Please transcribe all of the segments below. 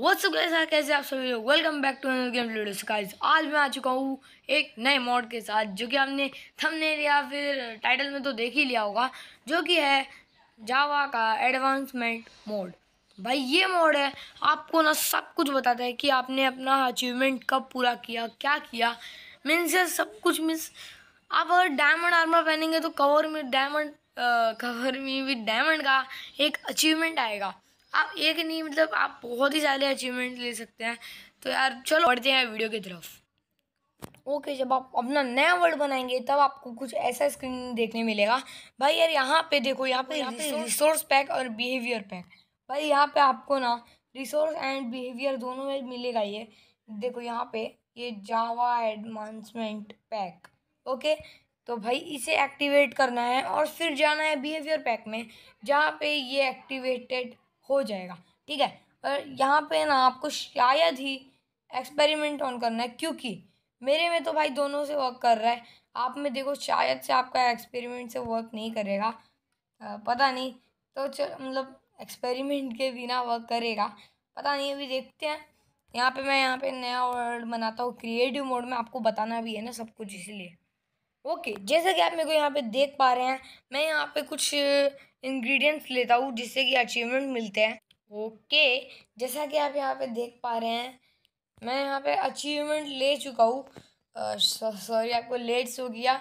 WhatsApp के साथ कैसे आप सभी लोग welcome back to game video guys आज मैं आ चुका हूँ एक नए मॉड के साथ जो कि आपने थंबनेल या फिर टाइटल में तो देख ही लिया होगा जो कि है जावा का एडवांसमेंट मोड भाई ये मोड है आपको ना सब कुछ बताता है कि आपने अपना अचीवमेंट कब पूरा किया क्या किया मीन्स सब कुछ मीन्स आप अगर डायमंड आर्मा पहनेंगे तो कवर में डायमंड कवर में भी डायमंड का एक अचीवमेंट आएगा आप एक नहीं मतलब आप बहुत ही ज़्यादा अचीवमेंट ले सकते हैं तो यार चलो बढ़ते हैं वीडियो की तरफ ओके okay, जब आप अपना नया वर्ड बनाएंगे तब आपको कुछ ऐसा स्क्रीन देखने मिलेगा भाई यार यहाँ पे देखो यहाँ पे यहाँ पे रिसोर्स पैक और बिहेवियर पैक भाई यहाँ पे आपको ना रिसोर्स एंड बिहेवियर दोनों में मिलेगा ये देखो यहाँ पे ये जावा एडवांसमेंट पैक ओके तो भाई इसे एक्टिवेट करना है और फिर जाना है बिहेवियर पैक में जहाँ पे ये एक्टिवेटेड हो जाएगा ठीक है और यहाँ पे ना आपको शायद ही एक्सपेरिमेंट ऑन करना है क्योंकि मेरे में तो भाई दोनों से वर्क कर रहा है आप में देखो शायद से आपका एक्सपेरिमेंट से वर्क नहीं करेगा पता नहीं तो मतलब एक्सपेरिमेंट के बिना वर्क करेगा पता नहीं अभी देखते हैं यहाँ पे मैं यहाँ पे नया वर्ल्ड बनाता हूँ क्रिएटिव मोड में आपको बताना भी है ना सब कुछ इसलिए ओके जैसे कि आप मेरे को यहाँ पे देख पा रहे हैं मैं यहाँ पे कुछ इंग्रेडिएंट्स लेता हूँ जिससे कि अचीवमेंट मिलते हैं ओके जैसा कि आप यहाँ पे देख पा रहे हैं मैं यहाँ पे अचीवमेंट ले चुका हूँ सॉरी आपको लेट्स हो गया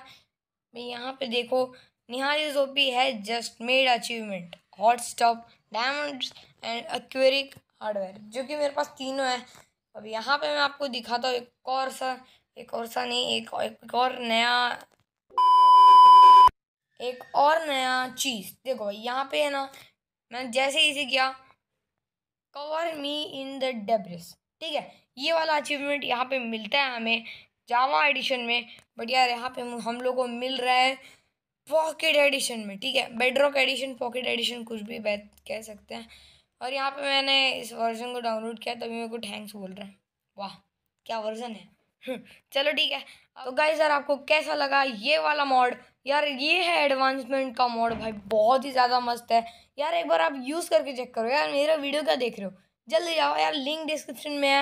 मैं यहाँ पे देखो निहाल जोपी है just made achievement hot stuff diamond and acquire hardware जो कि मेरे पास तीनों है अब यहाँ पे मैं आपको दिखाता हूँ एक और सा एक और सा नहीं एक, एक और नया एक और नया चीज़ देखो भाई यहाँ पे है ना मैंने जैसे ही इसे किया cover me in the debris ठीक है ये वाला अचीवमेंट यहाँ पे मिलता है हमें जावा एडिशन में बट यार यहाँ पे हम लोग को मिल रहा है पॉकेट एडिशन में ठीक है बेडरॉक एडिशन पॉकेट एडिशन कुछ भी कह सकते हैं और यहाँ पे मैंने इस वर्जन को डाउनलोड किया तभी मेरे को थैंक्स बोल रहे हैं वाह क्या वर्जन है चलो ठीक है तो गाइस यार आपको कैसा लगा ये वाला मॉड यार ये है एडवांसमेंट का मोड भाई बहुत ही ज़्यादा मस्त है यार एक बार आप यूज़ करके चेक करो यार मेरा वीडियो क्या देख रहे हो जल्दी जाओ यार लिंक डिस्क्रिप्शन में है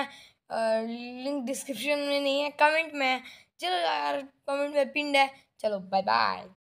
आ, लिंक डिस्क्रिप्शन में नहीं है कमेंट में है चलो यार कमेंट में पिंड है चलो बाय बाय